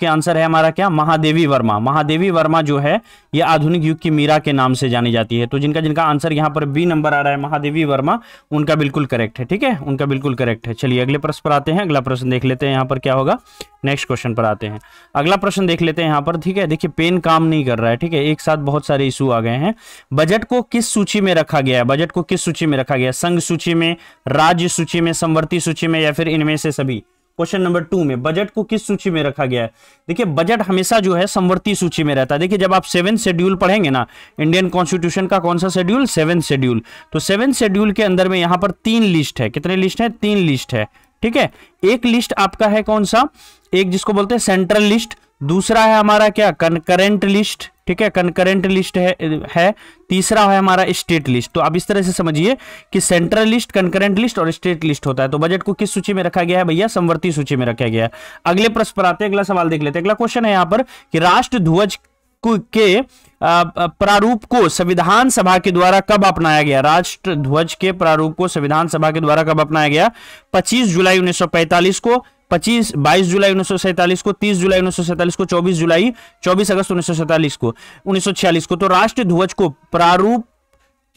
के आंसर है हमारा क्या महादेवी वर्मा महादेवी वर्मा जो है ये आधुनिक युग की मीरा के नाम से जानी जाती है तो जिनका जिनका आंसर यहाँ पर बी नंबर आ रहा है महादेवी वर्मा उनका बिल्कुल करेक्ट है ठीक है उनका बिल्कुल करेक्ट है चलिए अगले प्रश्न पर आते हैं अगला प्रश्न देख लेते हैं यहाँ पर क्या होगा नेक्स्ट क्वेश्चन पर आते हैं अगला प्रश्न देख लेते हैं यहाँ पर ठीक है देखिए पेन काम नहीं कर रहा है ठीक है एक साथ बहुत सारे इशू आ गए हैं बजट को किस सूची में रखा गया है बजट को किस सूची में रखा गया संघ सूची में राज्य सूची में समवर्ती सूची में या फिर इनमें से सभी क्वेश्चन नंबर टू में बजट को किस सूची में रखा गया है देखिए बजट हमेशा जो है संवर्ती सूची में रहता है देखिए जब आप सेवन शेड्यूल पढ़ेंगे ना इंडियन कॉन्स्टिट्यूशन का कौन सा शेड्यूल सेवन शेड्यूल तो सेवन शेड्यूल के अंदर में यहां पर तीन लिस्ट है कितने लिस्ट है तीन लिस्ट है ठीक है एक लिस्ट आपका है कौन सा एक जिसको बोलते हैं सेंट्रल लिस्ट दूसरा है हमारा क्या करेंट लिस्ट ठीक है कंकरेंट लिस्ट है है तीसरा है हमारा स्टेट लिस्ट तो आप इस तरह से समझिए कि सेंट्रल लिस्ट कंकरेंट लिस्ट और स्टेट लिस्ट होता है तो बजट को किस सूची में रखा गया है भैया समवर्ती सूची में रखा गया है अगले प्रश्न पर आते हैं अगला सवाल देख लेते हैं अगला क्वेश्चन है यहाँ पर कि राष्ट्र ध्वज के प्रारूप को संविधान सभा के द्वारा कब अपनाया गया राष्ट्र ध्वज के प्रारूप को संविधान सभा के द्वारा कब अपनाया गया 25 जुलाई 1945 को पच्चीस बाईस जुलाई उन्नीस को तीस जुलाई उन्नीस को चौबीस जुलाई चौबीस अगस्त उन्नीस को उन्नीस को तो राष्ट्र ध्वज को प्रारूप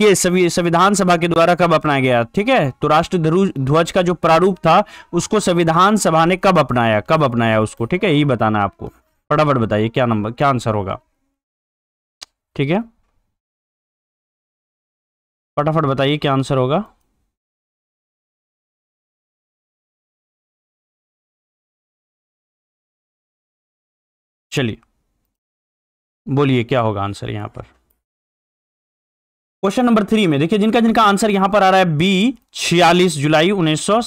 के संविधान सभा के द्वारा कब अपनाया गया ठीक है तो राष्ट्र ध्वज का जो प्रारूप था उसको संविधान सभा ने कब अपनाया कब अपनाया उसको ठीक है यही बताना आपको फटाफट बताइए क्या नंबर क्या आंसर होगा ठीक है फटाफट बताइए क्या आंसर होगा चलिए बोलिए क्या होगा आंसर यहां पर क्वेश्चन नंबर थ्री में देखिए जिनका जिनका आंसर यहां पर आ रहा है बी छियालीस जुलाई उन्नीस सौ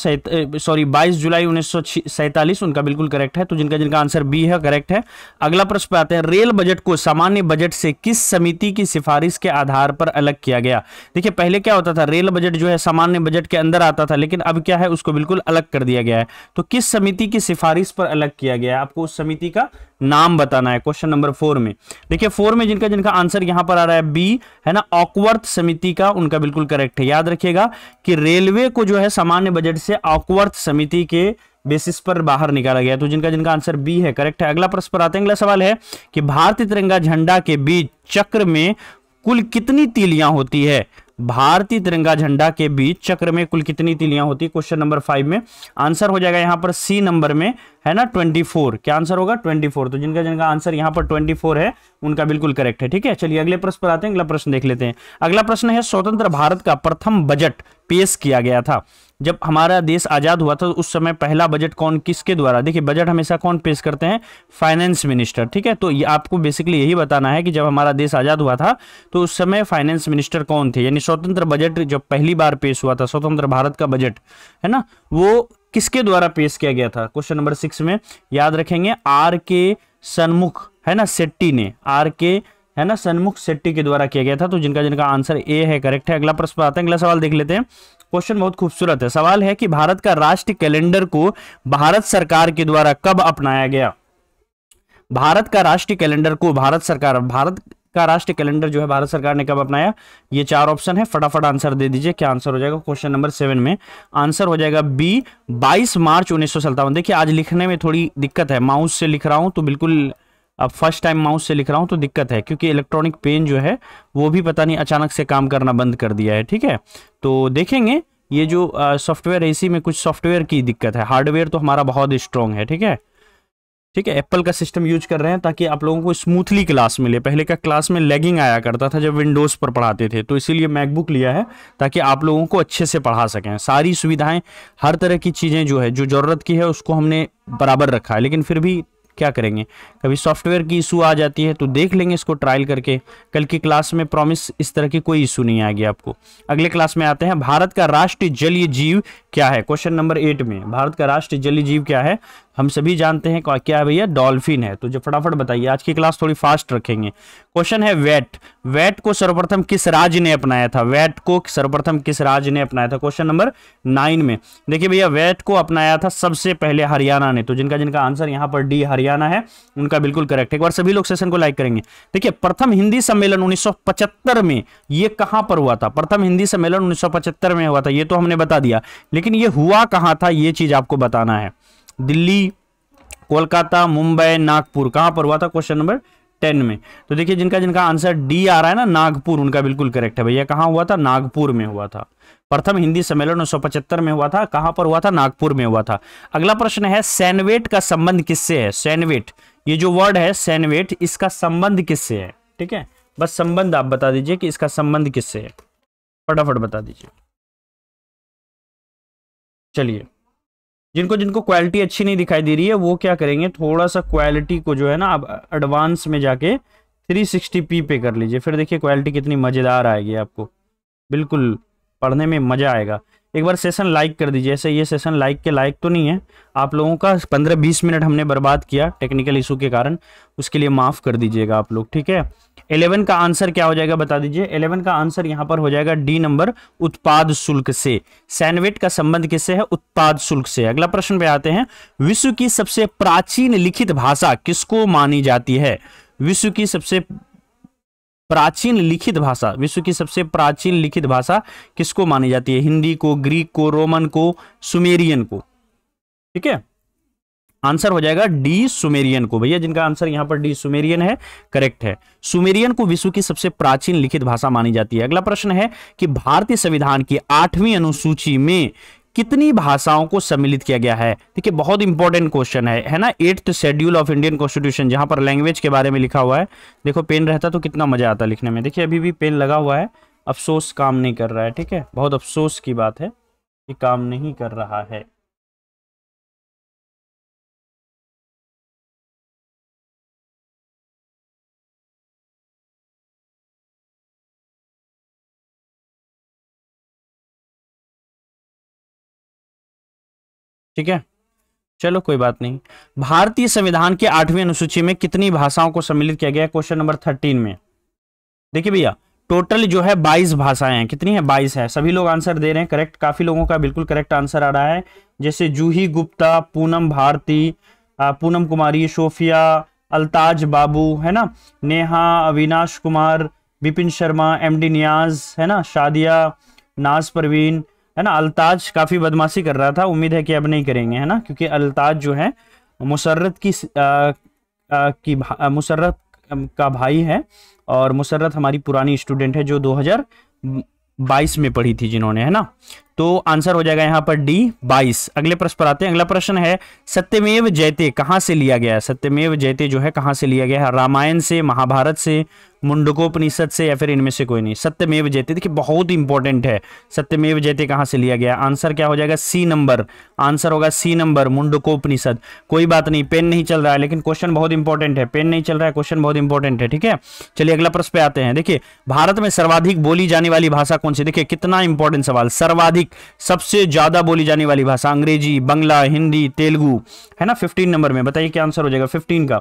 सॉरी बाईस जुलाई उन्नीस उनका बिल्कुल करेक्ट है तो जिनका जिनका आंसर बी है करेक्ट है अगला प्रश्न पे आते हैं रेल बजट को सामान्य बजट से किस समिति की सिफारिश के आधार पर अलग किया गया देखिए पहले क्या होता था रेल बजट जो है सामान्य बजट के अंदर आता था लेकिन अब क्या है उसको बिल्कुल अलग कर दिया गया है तो किस समिति की सिफारिश पर अलग किया गया है आपको उस समिति का नाम बताना है क्वेश्चन नंबर फोर में देखिए फोर में जिनका जिनका आंसर यहां पर आ रहा है बी है ना ऑकवर्थ समिति का उनका बिल्कुल करेक्ट है याद रखिएगा कि रेलवे को जो है सामान्य बजट से ऑकवर्थ समिति के बेसिस पर बाहर निकाला गया तो जिनका जिनका आंसर बी है करेक्ट है अगला प्रश्न पर आते हैं अगला सवाल है कि भारतीय तिरंगा झंडा के बीच चक्र में कुल कितनी तीलियां होती है भारतीय तिरंगा झंडा के बीच चक्र में कुल कितनी तिलियां होती है क्वेश्चन नंबर फाइव में आंसर हो जाएगा यहां पर सी नंबर में है ना 24 क्या आंसर होगा 24 तो जिनका जिनका आंसर यहां पर 24 है उनका बिल्कुल करेक्ट है ठीक है चलिए अगले प्रश्न पर आते हैं अगला प्रश्न देख लेते हैं अगला प्रश्न है स्वतंत्र भारत का प्रथम बजट पेश किया गया था जब हमारा देश आज़ाद हुआ था तो उस समय पहला बजट कौन किसके द्वारा देखिए बजट हमेशा कौन पेश करते हैं फाइनेंस मिनिस्टर ठीक है तो ये आपको बेसिकली यही बताना है कि जब हमारा देश आज़ाद हुआ था तो उस समय फाइनेंस मिनिस्टर कौन थे यानी स्वतंत्र बजट जब पहली बार पेश हुआ था स्वतंत्र भारत का बजट है ना वो किसके द्वारा पेश किया गया था क्वेश्चन नंबर सिक्स में याद रखेंगे आर के सन्मुख है ना सेट्टी ने आर के है ना सन्मुख सेट्टी के द्वारा किया गया था तो जिनका जिनका आंसर ए है करेक्ट है अगला प्रश्न आते हैं अगला सवाल देख लेते हैं क्वेश्चन बहुत खूबसूरत है सवाल है कि भारत का राष्ट्रीय कैलेंडर को भारत सरकार के द्वारा कब अपनाया गया भारत का राष्ट्रीय कैलेंडर को भारत सरकार भारत का राष्ट्रीय कैलेंडर जो है भारत सरकार ने कब अपनाया ये चार ऑप्शन है फटाफट आंसर दे दीजिए क्या आंसर हो जाएगा क्वेश्चन नंबर सेवन में आंसर हो जाएगा बी 22 मार्च उन्नीस देखिए आज लिखने में थोड़ी दिक्कत है माउस से लिख रहा हूं तो बिल्कुल अब फर्स्ट टाइम माउस से लिख रहा हूँ तो दिक्कत है क्योंकि इलेक्ट्रॉनिक पेन जो है वो भी पता नहीं अचानक से काम करना बंद कर दिया है ठीक है तो देखेंगे ये जो सॉफ्टवेयर है इसी में कुछ सॉफ्टवेयर की दिक्कत है हार्डवेयर तो हमारा बहुत स्ट्रॉन्ग है ठीक है ठीक है एप्पल का सिस्टम यूज कर रहे हैं ताकि आप लोगों को स्मूथली क्लास मिले पहले का क्लास में लैगिंग आया करता था जब विंडोज़ पर पढ़ाते थे तो इसीलिए मैकबुक लिया है ताकि आप लोगों को अच्छे से पढ़ा सकें सारी सुविधाएं हर तरह की चीज़ें जो है जो ज़रूरत की है उसको हमने बराबर रखा है लेकिन फिर भी क्या करेंगे कभी सॉफ्टवेयर की इशू आ जाती है तो देख लेंगे इसको ट्रायल करके कल की क्लास में प्रॉमिस इस तरह की कोई इशू नहीं आएगी आपको अगले क्लास में आते हैं भारत का राष्ट्रीय जलीय जीव क्या है क्वेश्चन नंबर एट में भारत का राष्ट्रीय जलीय जीव क्या है हम सभी जानते हैं क्या है भैया डॉल्फिन है तो जो फटाफट बताइए आज की क्लास थोड़ी फास्ट रखेंगे क्वेश्चन है वेट वैट को सर्वप्रथम किस राज्य ने अपनाया था वैट को सर्वप्रथम किस राज्य ने अपनाया था क्वेश्चन नंबर नाइन में देखिए भैया वैट को अपनाया था सबसे पहले हरियाणा ने तो जिनका जिनका आंसर यहां पर डी हरियाणा है उनका बिल्कुल करेक्ट एक बार सभी लोग सेशन को लाइक करेंगे देखिए प्रथम हिंदी सम्मेलन उन्नीस में यह कहां पर हुआ था प्रथम हिंदी सम्मेलन उन्नीस में हुआ था यह तो हमने बता दिया लेकिन यह हुआ कहां था यह चीज आपको बताना है दिल्ली कोलकाता मुंबई नागपुर कहां पर हुआ था क्वेश्चन नंबर टेन में तो देखिए जिनका जिनका आंसर डी आ रहा है ना नागपुर उनका बिल्कुल करेक्ट है भैया कहाँ हुआ था नागपुर में हुआ था प्रथम हिंदी सम्मेलन उन्नीस में हुआ था कहाँ पर हुआ था नागपुर में हुआ था अगला प्रश्न है सैनवेट का संबंध किससे है सैनवेट ये जो वर्ड है सैनवेट इसका संबंध किससे है ठीक है बस संबंध आप बता दीजिए कि इसका संबंध किससे है फटाफट बता दीजिए चलिए जिनको जिनको क्वालिटी अच्छी नहीं दिखाई दे रही है वो क्या करेंगे थोड़ा सा क्वालिटी को जो है ना आप एडवांस में जाके 360p पे कर लीजिए फिर देखिए क्वालिटी कितनी मज़ेदार आएगी आपको बिल्कुल पढ़ने में मज़ा आएगा एक बार सेशन लाइक कर दीजिए ऐसे ये सेशन लाइक के लाइक तो नहीं है आप लोगों का 15-20 मिनट हमने बर्बाद किया टेक्निकल इशू के कारण उसके लिए माफ़ कर दीजिएगा आप लोग ठीक है 11 का आंसर क्या हो जाएगा बता दीजिए 11 का आंसर यहां पर हो जाएगा डी नंबर उत्पाद शुल्क से सैनवेट का संबंध किससे है उत्पाद शुल्क से अगला प्रश्न पे आते हैं विश्व की सबसे प्राचीन लिखित भाषा किसको मानी जाती है विश्व की सबसे प्राचीन लिखित भाषा विश्व की सबसे प्राचीन लिखित भाषा किसको मानी जाती है हिंदी को ग्रीक को रोमन को सुमेरियन को ठीक है आंसर हो जाएगा डी सुमेरियन को भैया जिनका आंसर यहाँ पर डी सुमेरियन है करेक्ट है सुमेरियन को विश्व की सबसे प्राचीन लिखित भाषा मानी जाती है अगला प्रश्न है कि भारतीय संविधान की आठवीं अनुसूची में कितनी भाषाओं को सम्मिलित किया गया है देखिए बहुत इंपॉर्टेंट क्वेश्चन है है ना eighth schedule of Indian constitution जहां पर लैंग्वेज के बारे में लिखा हुआ है देखो पेन रहता तो कितना मजा आता लिखने में देखिए अभी भी पेन लगा हुआ है अफसोस काम नहीं कर रहा है ठीक है बहुत अफसोस की बात है कि काम नहीं कर रहा है ठीक है चलो कोई बात नहीं भारतीय संविधान के आठवीं अनुसूची में कितनी भाषाओं को सम्मिलित किया गया क्वेश्चन नंबर थर्टीन में देखिए भैया टोटल जो है बाईस भाषाएं हैं कितनी है बाईस है सभी लोग आंसर दे रहे हैं करेक्ट काफी लोगों का बिल्कुल करेक्ट आंसर आ रहा है जैसे जूही गुप्ता पूनम भारती पूनम कुमारी सोफिया अल्ताज बाबू है ना नेहा अविनाश कुमार विपिन शर्मा एम डी न्याज है ना शादिया नाज परवीन है ना अलताज काफ़ी बदमाशी कर रहा था उम्मीद है कि अब नहीं करेंगे है ना क्योंकि अलताज जो है मुसर्रत की आ, आ, की मुसरत का भाई है और मुसरत हमारी पुरानी स्टूडेंट है जो 2022 में पढ़ी थी जिन्होंने है ना तो आंसर हो जाएगा यहां पर डी बाईस अगले प्रश्न पर आते हैं अगला प्रश्न है सत्यमेव जयते कहां से लिया गया है सत्यमेव जयते जो है कहां से लिया गया है रामायण से महाभारत से मुंडकोपनिषद से या फिर इनमें से कोई नहीं सत्यमेव जयते देखिए बहुत इंपॉर्टेंट है सत्यमेव जयते कहां से लिया गया आंसर क्या हो जाएगा सी नंबर आंसर होगा सी नंबर मुंडकोपनिषद कोई बात नहीं पेन नहीं चल रहा है लेकिन क्वेश्चन बहुत इंपॉर्टेंट है पेन नहीं चल रहा है क्वेश्चन बहुत इंपॉर्टेंट है ठीक है चलिए अगला प्रश्न पे आते हैं देखिए भारत में सर्वाधिक बोली जाने वाली भाषा कौन सी देखिए कितना इंपॉर्टेंट सवाल सर्वाधिक अधिक सबसे ज़्यादा बोली जाने वाली भाषा अंग्रेजी बंगला हिंदी तेलुगु है ना फिफ्टीन नंबर में बताइए क्या आंसर हो जाएगा फिफ्टीन का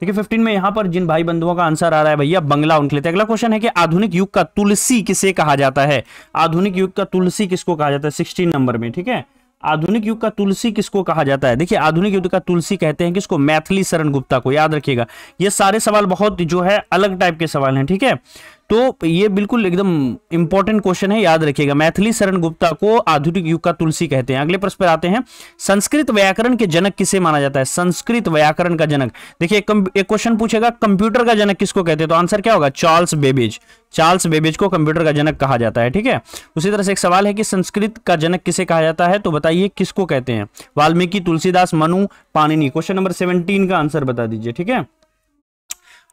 देखिए फिफ्टीन में यहाँ पर जिन भाई बंधुओं का आंसर आ रहा है भैया बंगला उनके लिए तो अगला क्वेश्चन है कि आधुनिक युग का तुलसी किसे कहा जाता है आधुनिक युग का तुलसी किसको कहा जाता है सिक्सटीन नंबर में ठीक है आधुनिक युग का तुलसी किसको कहा जाता है देखिए आधुनिक युग का तुलसी कहते हैं किसको मैथिली शरण गुप्ता को याद रखिएगा ये सारे सवाल बहुत जो है अलग टाइप के सवाल हैं ठीक है थीके? तो ये बिल्कुल एकदम इंपॉर्टेंट क्वेश्चन है याद रखिएगा मैथिली शरण गुप्ता को आधुनिक युग का तुलसी कहते हैं अगले प्रश्न पर आते हैं संस्कृत व्याकरण के जनक किसे माना जाता है संस्कृत व्याकरण का जनक देखिए एक क्वेश्चन पूछेगा कंप्यूटर का जनक किसको कहते हैं तो आंसर क्या होगा चार्ल्स बेबेज चार्ल्स बेबेज को कंप्यूटर का जनक कहा जाता है ठीक है उसी तरह से एक सवाल है कि संस्कृत का जनक किसे कहा जाता है तो बताइए किसको कहते हैं Valmiki Tulsidas Manu Panini question number seventeen का आंसर बता दीजिए ठीक है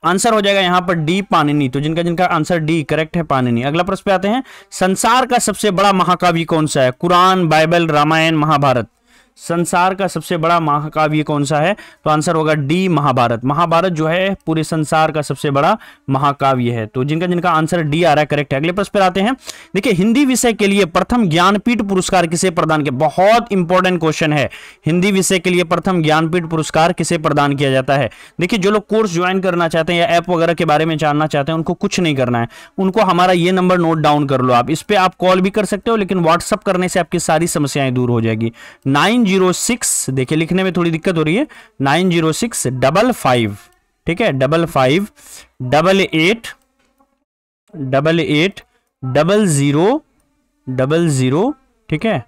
आंसर हो जाएगा यहां पर डी पानिनी तो जिनका जिनका आंसर डी करेक्ट है पानिनी अगला प्रश्न पे आते हैं संसार का सबसे बड़ा महाकाव्य कौन सा है कुरान बाइबल रामायण महाभारत संसार का सबसे बड़ा महाकाव्य कौन सा है तो आंसर होगा डी महाभारत महाभारत जो है पूरे संसार का सबसे बड़ा महाकाव्य है तो जिनका जिनका आंसर डी आ रहा है करेक्ट है अगले प्रश्न पर आते हैं देखिए हिंदी विषय के लिए प्रथम ज्ञानपीठ पुरस्कार किसे प्रदान किया बहुत इंपॉर्टेंट क्वेश्चन है हिंदी विषय के लिए प्रथम ज्ञानपीठ पुरस्कार किसे प्रदान किया जाता है देखिए जो लोग कोर्स ज्वाइन करना चाहते हैं या ऐप वगैरह के बारे में जानना चाहते हैं उनको कुछ नहीं करना है उनको हमारा ये नंबर नोट डाउन कर लो आप इस पर आप कॉल भी कर सकते हो लेकिन व्हाट्सअप करने से आपकी सारी समस्याएं दूर हो जाएगी नाइन जीरो सिक्स देखिए लिखने में थोड़ी दिक्कत हो रही है nine zero six double five ठीक है double five double eight double eight double zero double zero ठीक है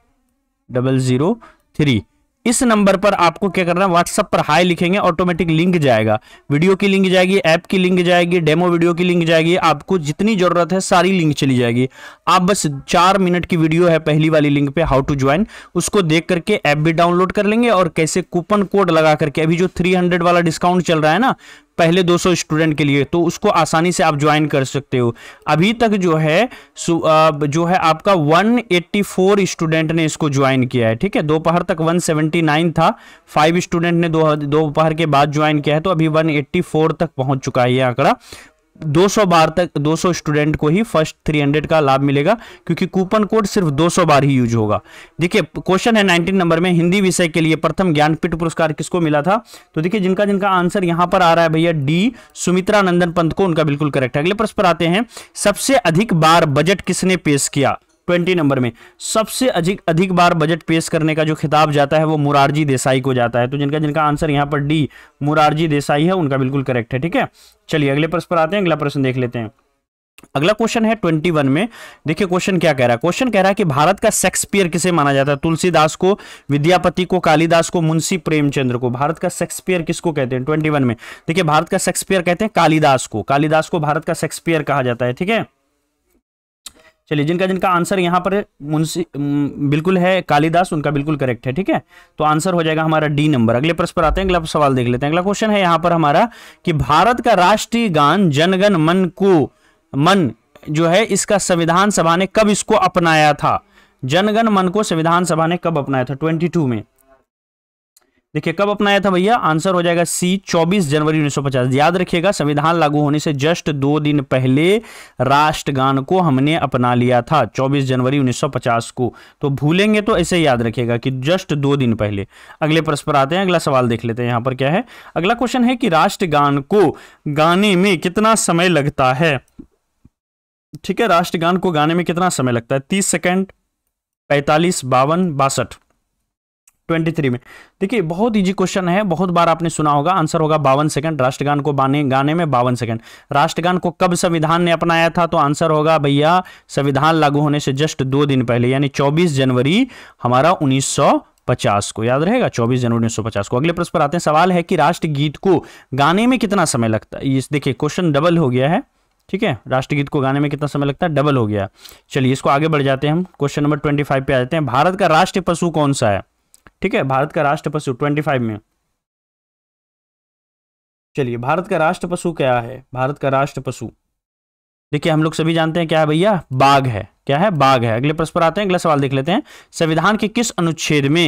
डबल ज़ीरो थ्री इस नंबर पर आपको क्या करना है व्हाट्सअप पर हाई लिखेंगे ऑटोमेटिक लिंक जाएगा वीडियो की लिंक जाएगी ऐप की लिंक जाएगी डेमो वीडियो की लिंक जाएगी आपको जितनी जरूरत है सारी लिंक चली जाएगी आप बस चार मिनट की वीडियो है पहली वाली लिंक पे हाउ टू ज्वाइन उसको देख करके ऐप भी डाउनलोड कर लेंगे और कैसे कूपन कोड लगा करके अभी जो थ्री वाला डिस्काउंट चल रहा है ना पहले 200 स्टूडेंट के लिए तो उसको आसानी से आप ज्वाइन कर सकते हो अभी तक जो है जो है आपका 184 स्टूडेंट ने इसको ज्वाइन किया है ठीक है दोपहर तक 179 था फाइव स्टूडेंट ने दो दोपहर के बाद ज्वाइन किया है तो अभी 184 तक पहुंच चुका है ये आंकड़ा 200 बार तक 200 स्टूडेंट को ही फर्स्ट 300 का लाभ मिलेगा क्योंकि कूपन कोड सिर्फ 200 बार ही यूज होगा देखिए क्वेश्चन है 19 नंबर में हिंदी विषय के लिए प्रथम ज्ञानपीठ पुरस्कार किसको मिला था तो देखिए जिनका जिनका आंसर यहां पर आ रहा है भैया डी सुमित्रा नंदन पंत को उनका बिल्कुल करेक्ट है अगले प्रश्न पर आते हैं सबसे अधिक बार बजट किसने पेश किया ट्वेंटी नंबर में सबसे अधिक अधिक बार बजट पेश करने का जो खिताब जाता है वो मुरारजी देसाई को जाता है तो जिनका जिनका आंसर यहाँ पर डी मुरारजी देसाई है उनका बिल्कुल करेक्ट है ठीक है चलिए अगले प्रश्न पर आते हैं अगला प्रश्न देख लेते हैं अगला क्वेश्चन है ट्वेंटी वन में देखिए क्वेश्चन क्या कह रहा है क्वेश्चन कह रहा है कि भारत का शेक्सपियर किसे माना जाता है तुलसीदास को विद्यापति को कालिदास को मुंशी प्रेमचंद्र को भारत का शेक्सपियर किसको कहते हैं ट्वेंटी वन में देखिए भारत का शेक्सपियर कहते हैं कालिदास को कालिदास को भारत का शेक्सपियर कहा जाता है ठीक है चलिए जिनका जिनका आंसर यहाँ पर मुंशी बिल्कुल है कालिदास उनका बिल्कुल करेक्ट है ठीक है तो आंसर हो जाएगा हमारा डी नंबर अगले प्रश्न पर आते हैं अगला सवाल देख लेते हैं अगला क्वेश्चन है यहाँ पर हमारा कि भारत का राष्ट्रीय गान जनगण मन को मन जो है इसका संविधान सभा ने कब इसको अपनाया था जनगण मन को संविधान सभा ने कब अपनाया था ट्वेंटी में देखिए कब अपनाया था भैया आंसर हो जाएगा सी 24 जनवरी 1950 याद रखिएगा संविधान लागू होने से जस्ट दो दिन पहले राष्ट्रगान को हमने अपना लिया था 24 जनवरी 1950 को तो भूलेंगे तो ऐसे याद रखिएगा कि जस्ट दो दिन पहले अगले प्रश्न पर आते हैं अगला सवाल देख लेते हैं यहां पर क्या है अगला क्वेश्चन है कि राष्ट्रगान को गाने में कितना समय लगता है ठीक है राष्ट्रगान को गाने में कितना समय लगता है तीस सेकेंड पैंतालीस बावन बासठ ट्वेंटी थ्री में देखिए बहुत इजी क्वेश्चन है बहुत बार आपने सुना होगा आंसर होगा बावन सेकंड राष्ट्रगान को बाने गाने में बावन सेकंड राष्ट्रगान को कब संविधान ने अपनाया था तो आंसर होगा भैया संविधान लागू होने से जस्ट दो दिन पहले यानी चौबीस जनवरी हमारा उन्नीस पचास को याद रहेगा चौबीस जनवरी 1950 को अगले प्रश्न पर आते हैं सवाल है कि राष्ट्रगीत को गाने में कितना समय लगता है देखिए क्वेश्चन डबल हो गया है ठीक है राष्ट्रगीत को गाने में कितना समय लगता है डबल हो गया चलिए इसको आगे बढ़ जाते हैं हम क्वेश्चन नंबर ट्वेंटी फाइव पे आ जाते हैं भारत का राष्ट्रीय पशु कौन सा है ठीक है भारत का राष्ट्र पशु ट्वेंटी फाइव में चलिए भारत का राष्ट्र पशु क्या है भारत का राष्ट्र पशु देखिए हम लोग सभी जानते हैं क्या है भैया बाघ है क्या है बाघ है अगले प्रश्न पर आते हैं अगला सवाल देख लेते हैं संविधान के किस अनुच्छेद में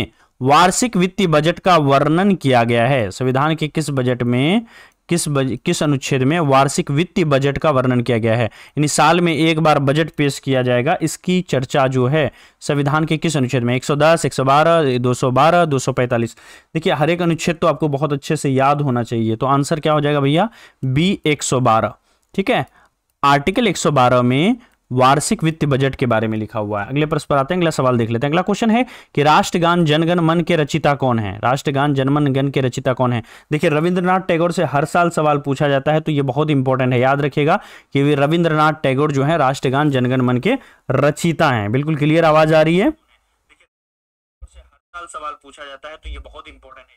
वार्षिक वित्तीय बजट का वर्णन किया गया है संविधान के किस बजट में किस बज, किस अनुच्छेद में वार्षिक वित्तीय बजट का वर्णन किया गया है यानी साल में एक बार बजट पेश किया जाएगा इसकी चर्चा जो है संविधान के किस अनुच्छेद में 110, 112, 212, 245 देखिए हर एक अनुच्छेद तो आपको बहुत अच्छे से याद होना चाहिए तो आंसर क्या हो जाएगा भैया बी एक ठीक है आर्टिकल एक में वार्षिक वित्त बजट के बारे में लिखा हुआ है अगले प्रश्न पर आते हैं अगला सवाल देख लेते हैं अगला क्वेश्चन है कि राष्ट्रगान जनगण मन के रचिता कौन है राष्ट्रगान जनमन गण के रचिता कौन है देखिए रविंद्रनाथ टैगोर से हर साल सवाल पूछा जाता है तो ये बहुत इंपॉर्टेंट है याद रखिएगा कि रविंद्रनाथ टैगोर जो है राष्ट्रगान जनगण मन के रचिता है बिल्कुल क्लियर आवाज आ रही है सवाल पूछा जाता है तो ये बहुत इंपॉर्टेंट है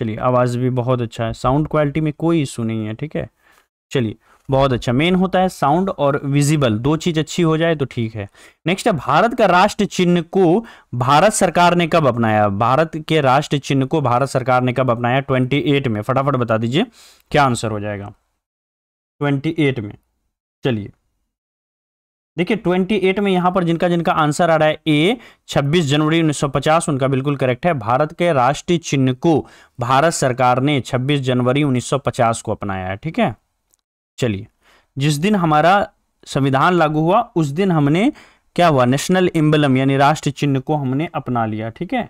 चलिए आवाज भी बहुत अच्छा है साउंड क्वालिटी में कोई इशू नहीं है ठीक है चलिए बहुत अच्छा मेन होता है साउंड और विजिबल दो चीज अच्छी हो जाए तो ठीक है नेक्स्ट है भारत का राष्ट्र चिन्ह को भारत सरकार ने कब अपनाया भारत के राष्ट्र चिन्ह को भारत सरकार ने कब अपनाया ट्वेंटी एट में फटाफट बता दीजिए क्या आंसर हो जाएगा ट्वेंटी एट में चलिए देखिए 28 में यहां पर जिनका जिनका आंसर आ रहा है ए 26 जनवरी 1950 उनका बिल्कुल करेक्ट है भारत के राष्ट्रीय चिन्ह को भारत सरकार ने 26 जनवरी 1950 को अपनाया है ठीक है चलिए जिस दिन हमारा संविधान लागू हुआ उस दिन हमने क्या हुआ नेशनल एम्बलम यानी राष्ट्र चिन्ह को हमने अपना लिया ठीक है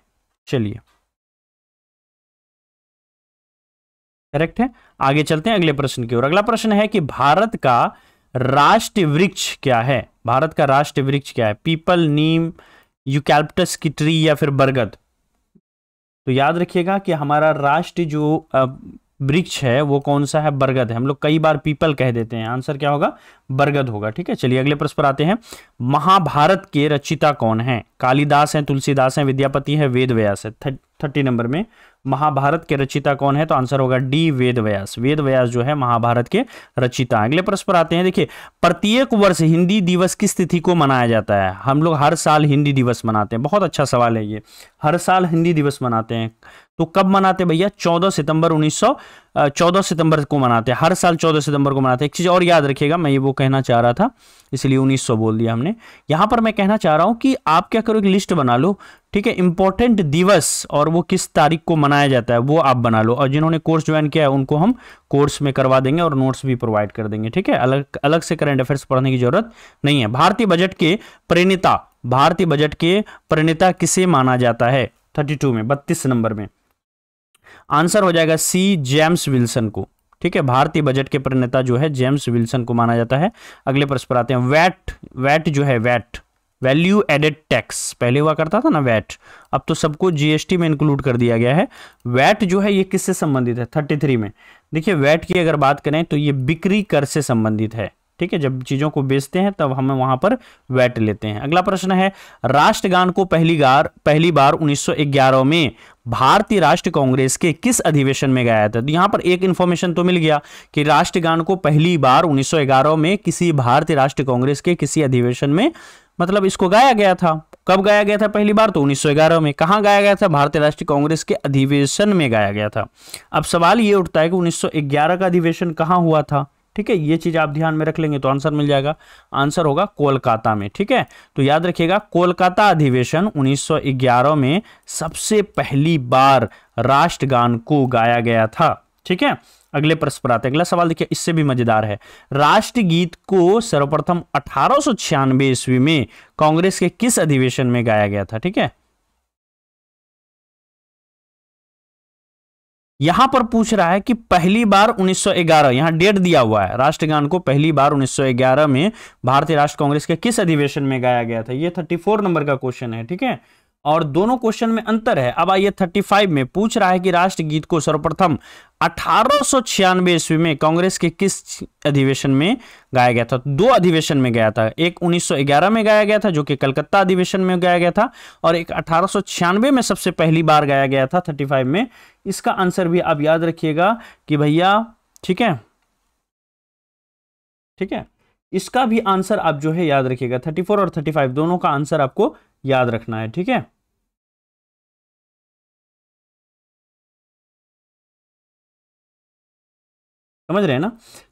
चलिए करेक्ट है आगे चलते हैं अगले प्रश्न की ओर अगला प्रश्न है कि भारत का राष्ट्र वृक्ष क्या है भारत का राष्ट्र वृक्ष क्या है पीपल नीम यूकैल्पटस की ट्री या फिर बरगद तो याद रखिएगा कि हमारा राष्ट्र जो वृक्ष है वो कौन सा है बरगद है हम लोग कई बार पीपल कह देते हैं आंसर क्या होगा बरगद होगा ठीक है चलिए अगले प्रश्न पर आते हैं महाभारत के रचिता कौन है कालिदास है तुलसीदास है विद्यापति है वेद व्यास है थर्टी नंबर में महाभारत के रचिता कौन है तो आंसर होगा डी वेद व्यास वेद व्यास जो है महाभारत के रचिता अगले प्रश्न पर आते हैं देखिए प्रत्येक वर्ष हिंदी दिवस किस तिथि को मनाया जाता है हम लोग हर साल हिंदी दिवस मनाते हैं बहुत अच्छा सवाल है ये हर साल हिंदी दिवस मनाते हैं तो कब मनाते भैया चौदह सितंबर उन्नीस चौदह सितंबर को मनाते हैं हर साल चौदह सितंबर को मनाते हैं एक चीज़ और याद रखिएगा मैं ये वो कहना चाह रहा था इसलिए उन्नीस सौ बोल दिया हमने यहां पर मैं कहना चाह रहा हूं कि आप क्या करो एक लिस्ट बना लो ठीक है इंपॉर्टेंट दिवस और वो किस तारीख को मनाया जाता है वो आप बना लो और जिन्होंने कोर्स ज्वाइन किया है उनको हम कोर्स में करवा देंगे और नोट्स भी प्रोवाइड कर देंगे ठीक है अलग अलग से करंट अफेयर्स पढ़ने की जरूरत नहीं है भारतीय बजट के प्रणेता भारतीय बजट के प्रणेता किसे माना जाता है थर्टी टू में बत्तीस नंबर में आंसर हो जाएगा सी जेम्स विल्सन को ठीक है भारतीय बजट के प्रणेता जो है जेम्स विल्सन को माना जाता है अगले प्रश्न पर आते हैं वैट वैट जो है वैट वैल्यू एडेड टैक्स पहले हुआ करता था ना वैट अब तो सबको जीएसटी में इंक्लूड कर दिया गया है वैट जो है ये किससे संबंधित है थर्टी थ्री में देखिए वैट की अगर बात करें तो ये बिक्री कर से संबंधित है ठीक है जब चीज़ों को बेचते हैं तब हम वहां पर वैट लेते हैं अगला प्रश्न है राष्ट्रगान को पहली बार पहली बार ग्यारह में भारतीय राष्ट्रीय कांग्रेस के किस अधिवेशन में गया था तो यहां पर एक इन्फॉर्मेशन तो मिल गया कि राष्ट्रगान को पहली बार 1911 में किसी भारतीय राष्ट्रीय कांग्रेस के किसी अधिवेशन में मतलब इसको गाया गया था कब गाया गया था पहली बार तो 1911 में कहा गाया गया था भारतीय राष्ट्रीय कांग्रेस के अधिवेशन में गाया गया था अब सवाल यह उठता है कि उन्नीस का अधिवेशन कहां हुआ था ठीक है ये चीज़ आप ध्यान में रख लेंगे तो आंसर मिल जाएगा आंसर होगा कोलकाता में ठीक है तो याद रखिएगा कोलकाता अधिवेशन 1911 में सबसे पहली बार राष्ट्रगान को गाया गया था ठीक है अगले प्रश्न पर आते अगला सवाल देखिए इससे भी मजेदार है राष्ट्रगीत को सर्वप्रथम अठारह ईस्वी में कांग्रेस के किस अधिवेशन में गाया गया था ठीक है यहां पर पूछ रहा है कि पहली बार 1911 यहां डेट दिया हुआ है राष्ट्रगान को पहली बार 1911 में भारतीय राष्ट्र कांग्रेस के किस अधिवेशन में गाया गया था यह 34 नंबर का क्वेश्चन है ठीक है और दोनों क्वेश्चन में अंतर है अब आइए 35 में पूछ रहा है कि राष्ट्रगीत को सर्वप्रथम अठारह ईस्वी में कांग्रेस के किस अधिवेशन में गाया गया था दो अधिवेशन में गया था एक 1911 में गाया गया था जो कि कलकत्ता अधिवेशन में गाया गया था और एक अठारह में सबसे पहली बार गाया गया था 35 में इसका आंसर भी आप याद रखिएगा कि भैया ठीक है ठीक है इसका भी आंसर आप जो है याद रखिएगा 34 और 35 दोनों का आंसर आपको याद रखना है ठीक है समझ रहे हैं ना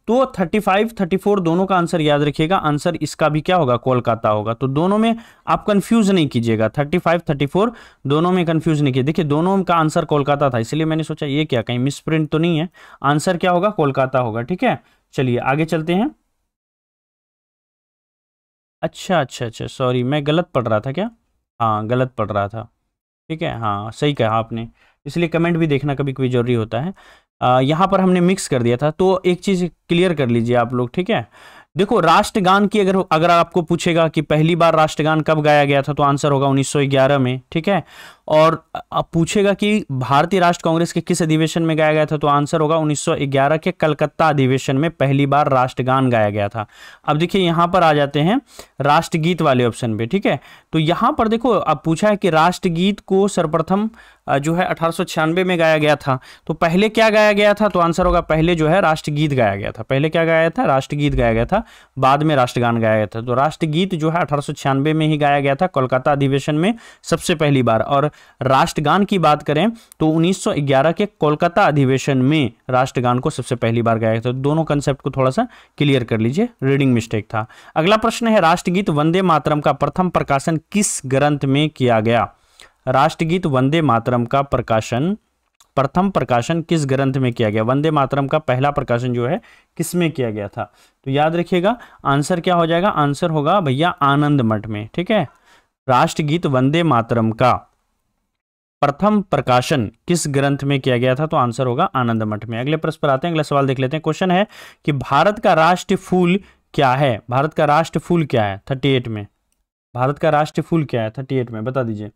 तो 35, 34 दोनों का आंसर याद रखिएगा आंसर इसका भी क्या होगा कोलकाता होगा तो दोनों में आप कंफ्यूज नहीं कीजिएगा 35, 34 दोनों में कंफ्यूज नहीं कीजिए देखिए दोनों का आंसर कोलकाता था इसलिए मैंने सोचा ये क्या कहीं मिसप्रिंट तो नहीं है आंसर क्या होगा कोलकाता होगा ठीक है चलिए आगे चलते हैं अच्छा अच्छा अच्छा सॉरी मैं गलत पढ़ रहा था क्या हाँ गलत पढ़ रहा था ठीक है हाँ सही कहा आपने इसलिए कमेंट भी देखना कभी कभी जरूरी होता है आ, यहाँ पर हमने मिक्स कर दिया था तो एक चीज़ क्लियर कर लीजिए आप लोग ठीक है देखो राष्ट्रगान की अगर अगर आपको पूछेगा कि पहली बार राष्ट्रगान कब गाया गया था तो आंसर होगा 1911 में ठीक है और अब पूछेगा कि भारतीय राष्ट्र कांग्रेस के किस अधिवेशन में गाया गया था तो आंसर होगा 1911 के कलकत्ता अधिवेशन में पहली बार राष्ट्रगान गाया गया था अब देखिए यहाँ पर आ जाते हैं राष्ट्रगीत वाले ऑप्शन पे ठीक है तो यहाँ पर देखो अब पूछा है कि राष्ट्रगीत को सर्वप्रथम जो है अठारह में गाया गया था तो पहले क्या गाया गया था तो आंसर होगा पहले जो है राष्ट्रगीत गाया गया था पहले क्या गाया था राष्ट्रगीत गाया गया था बाद में राष्ट्रगान गाया गया था तो राष्ट्रगीत जो है अठारह में ही गाया गया था कोलकाता अधिवेशन में सबसे पहली बार और राष्ट्रगान की बात करें तो 1911 के कोलकाता अधिवेशन में राष्ट्रगान को सबसे पहली बार गाया था दोनों कंसेप्ट को थोड़ा सा क्लियर कर लीजिए रीडिंग मिस्टेक था अगला प्रश्न है राष्ट्रगीत वंदे मातरम का प्रथम प्रकाशन किस ग्रंथ में किया गया राष्ट्रगीत वंदे मातरम का प्रकाशन प्रथम प्रकाशन किस ग्रंथ में किया गया वंदे मातरम का पहला प्रकाशन जो है किस में किया गया था तो याद रखिएगा आंसर क्या हो जाएगा आंसर होगा भैया आनंद मठ में ठीक है राष्ट्रगीत वंदे मातरम का प्रथम प्रकाशन किस ग्रंथ में किया गया था तो आंसर होगा आनंद मठ में अगले प्रश्न पर आते हैं अगला सवाल देख लेते हैं क्वेश्चन है कि भारत का राष्ट्र फूल क्या है भारत का राष्ट्र फूल क्या है थर्टी एट में भारत का राष्ट्र फूल क्या है थर्टी एट में बता दीजिए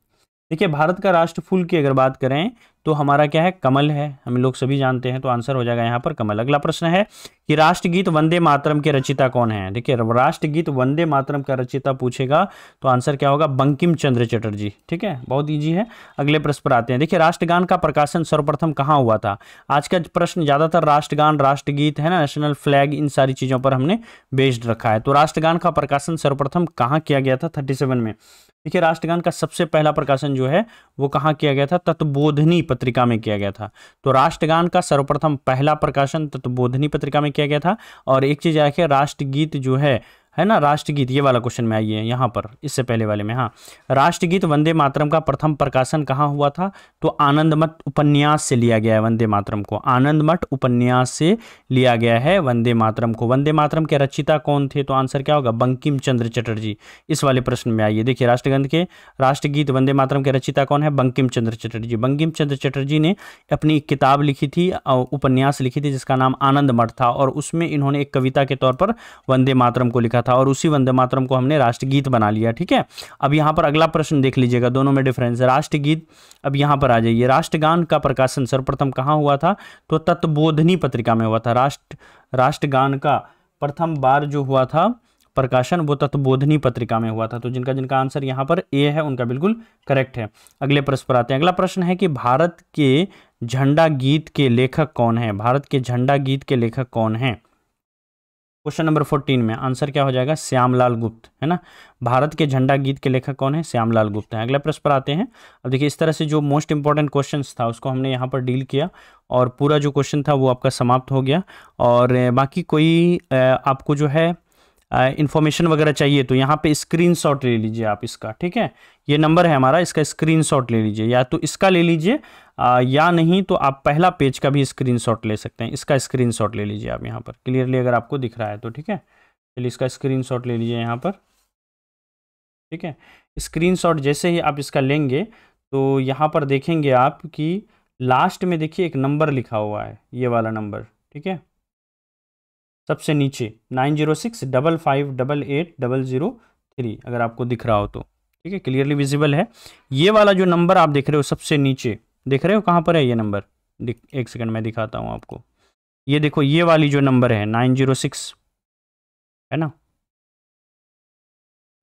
देखिए भारत का राष्ट्र फूल की अगर बात करें तो हमारा क्या है कमल है हम लोग सभी जानते हैं तो आंसर हो जाएगा यहाँ पर कमल अगला प्रश्न है कि राष्ट्रगीत वंदे मातरम के रचिता कौन है देखिए राष्ट्रगीत वंदे मातरम का रचिता पूछेगा तो आंसर क्या होगा बंकिम चंद्र चटर्जी ठीक है बहुत ईजी है अगले प्रश्न पर आते हैं देखिए राष्ट्रगान का प्रकाशन सर्वप्रथम कहाँ हुआ था आज का प्रश्न ज़्यादातर राष्ट्रगान राष्ट्रगीत है ना नेशनल फ्लैग इन सारी चीज़ों पर हमने बेस्ड रखा है तो राष्ट्रगान का प्रकाशन सर्वप्रथम कहाँ किया गया था थर्टी में देखिए राष्ट्रगान का सबसे पहला प्रकाशन जो है वो कहाँ किया गया था तत्बोधनी पत्रिका में किया गया था तो राष्ट्रगान का सर्वप्रथम पहला प्रकाशन तत्वबोधनी पत्रिका में किया गया था और एक चीज़ आखिर राष्ट्रगीत जो है है ना राष्ट्रगीत ये वाला क्वेश्चन में आइए यहाँ पर इससे पहले वाले में हाँ राष्ट्रगीत वंदे मातरम का प्रथम प्रकाशन कहाँ हुआ था तो आनंद मठ उपन्यास से लिया गया है वंदे मातरम को आनंद मठ उपन्यास से लिया गया है वंदे मातरम को वंदे मातरम के रचिता कौन थे तो आंसर क्या होगा बंकिम चंद्र चटर्जी इस वाले प्रश्न में आइए देखिए राष्ट्रगंध के राष्ट्रगीत वंदे मातरम के रचिता कौन है बंकिम चंद्र चटर्जी बंकिम चंद्र चटर्जी ने अपनी किताब लिखी थी उपन्यास लिखी थी जिसका नाम आनंद मठ था और उसमें इन्होंने एक कविता के तौर पर वंदे मातरम को लिखा था और उसी वंदे मातरम को हमने राष्ट्रगीत बना लिया ठीक है अब यहाँ पर अगला प्रश्न देख लीजिएगा दोनों में डिफरेंस है राष्ट्रगीत अब यहाँ पर आ जाइए राष्ट्रगान का प्रकाशन सर्वप्रथम कहाँ हुआ था तो तत्वबोधनी पत्रिका में हुआ था राष्ट्र राष्ट्रगान का प्रथम बार जो हुआ था प्रकाशन वो तत्वबोधनी पत्रिका में हुआ था तो जिनका जिनका आंसर यहाँ पर ए है उनका बिल्कुल करेक्ट है अगले प्रश्न पर आते हैं अगला प्रश्न है कि भारत के झंडा गीत के लेखक कौन है भारत के झंडा गीत के लेखक कौन है क्वेश्चन नंबर फोर्टीन में आंसर क्या हो जाएगा श्यामलाल गुप्त है ना भारत के झंडा गीत के लेखक कौन है श्यामलाल गुप्त है अगला प्रश्न पर आते हैं अब देखिए इस तरह से जो मोस्ट इंपॉर्टेंट क्वेश्चन था उसको हमने यहाँ पर डील किया और पूरा जो क्वेश्चन था वो आपका समाप्त हो गया और बाकी कोई आपको जो है इन्फॉर्मेशन वगैरह चाहिए तो यहाँ पे स्क्रीनशॉट ले लीजिए आप इसका ठीक है ये नंबर है हमारा इसका स्क्रीनशॉट ले लीजिए या तो इसका ले लीजिए या नहीं तो आप पहला पेज का भी स्क्रीनशॉट ले सकते हैं इसका स्क्रीनशॉट ले लीजिए आप यहाँ पर क्लियरली अगर आपको दिख रहा है तो ठीक है चलिए इसका शॉट ले लीजिए यहाँ पर ठीक है शॉट जैसे ही आप इसका लेंगे तो यहाँ पर देखेंगे आप कि लास्ट में देखिए एक नंबर लिखा हुआ है ये वाला नंबर ठीक है सबसे नीचे nine zero six double five double eight double zero three अगर आपको दिख रहा हो तो ठीक है क्लियरली विजिबल है ये वाला जो नंबर आप देख रहे हो सबसे नीचे देख रहे हो कहाँ पर है ये नंबर एक सेकंड मैं दिखाता हूँ आपको ये देखो ये वाली जो नंबर है नाइन जीरो सिक्स है ना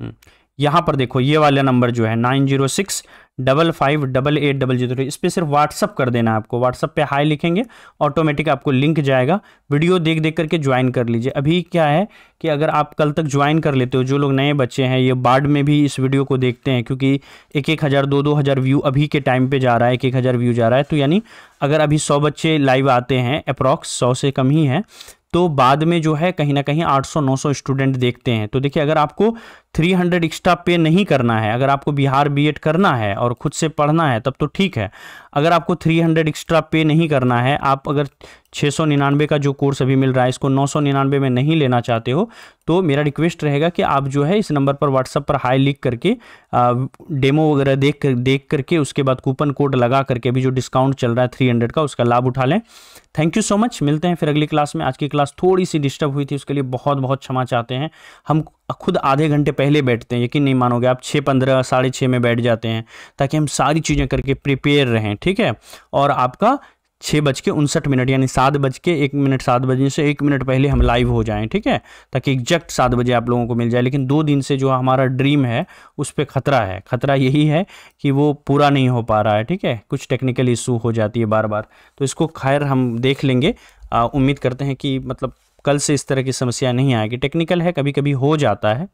हम्म, यहाँ पर देखो ये वाला नंबर जो है nine zero six double five double eight double zero तो इस पर सिर्फ व्हाट्सअप कर देना है आपको व्हाट्सअप पे हाई लिखेंगे ऑटोमेटिक आपको लिंक जाएगा वीडियो देख देख करके ज्वाइन कर लीजिए अभी क्या है कि अगर आप कल तक ज्वाइन कर लेते हो जो लोग नए बच्चे हैं ये बाढ़ में भी इस वीडियो को देखते हैं क्योंकि एक एक हज़ार दो दो हज़ार व्यू अभी के टाइम पे जा रहा है एक एक हज़ार व्यू जा रहा है तो यानी अगर अभी सौ बच्चे लाइव आते हैं अप्रॉक्स सौ से कम ही है तो बाद में जो है कहीं ना कहीं 800-900 स्टूडेंट देखते हैं तो देखिए अगर आपको 300 एक्स्ट्रा पे नहीं करना है अगर आपको बिहार बीएड करना है और खुद से पढ़ना है तब तो ठीक है अगर आपको 300 एक्स्ट्रा पे नहीं करना है आप अगर 699 का जो कोर्स अभी मिल रहा है इसको 999 में नहीं लेना चाहते हो तो मेरा रिक्वेस्ट रहेगा कि आप जो है इस नंबर पर व्हाट्सअप पर हाई लिख करके आ, डेमो वगैरह देख कर देख करके उसके बाद कूपन कोड लगा करके अभी जो डिस्काउंट चल रहा है थ्री हंड्रेड का उसका लाभ उठा लें थैंक यू सो मच मिलते हैं फिर अगली क्लास में आज की क्लास थोड़ी सी डिस्टर्ब हुई थी उसके लिए बहुत बहुत क्षमा चाहते हैं हम खुद आधे घंटे पहले बैठते हैं यकीन नहीं मानोगे आप छः पंद्रह साढ़े छः में बैठ जाते हैं ताकि हम सारी चीज़ें करके प्रिपेयर रहें ठीक है और आपका छः बज के उनसठ मिनट यानी सात बज के एक मिनट सात बजने से एक मिनट पहले हम लाइव हो जाएं ठीक है ताकि एग्जैक्ट सात बजे आप लोगों को मिल जाए लेकिन दो दिन से जो हमारा ड्रीम है उस पर खतरा है खतरा यही है कि वो पूरा नहीं हो पा रहा है ठीक है कुछ टेक्निकल इशू हो जाती है बार बार तो इसको खैर हम देख लेंगे उम्मीद करते हैं कि मतलब कल से इस तरह की समस्या नहीं आएगी टेक्निकल है कभी कभी हो जाता है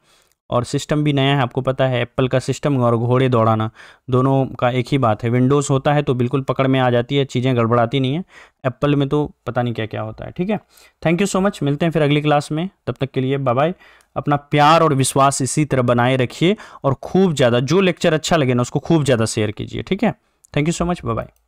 और सिस्टम भी नया है आपको पता है एप्पल का सिस्टम और घोड़े दौड़ाना दोनों का एक ही बात है विंडोज़ होता है तो बिल्कुल पकड़ में आ जाती है चीज़ें गड़बड़ाती नहीं है एप्पल में तो पता नहीं क्या क्या होता है ठीक है थैंक यू सो मच मिलते हैं फिर अगली क्लास में तब तक के लिए बाय अपना प्यार और विश्वास इसी तरह बनाए रखिए और खूब ज़्यादा जो लेक्चर अच्छा लगे ना उसको खूब ज़्यादा शेयर कीजिए ठीक है thank you so much bye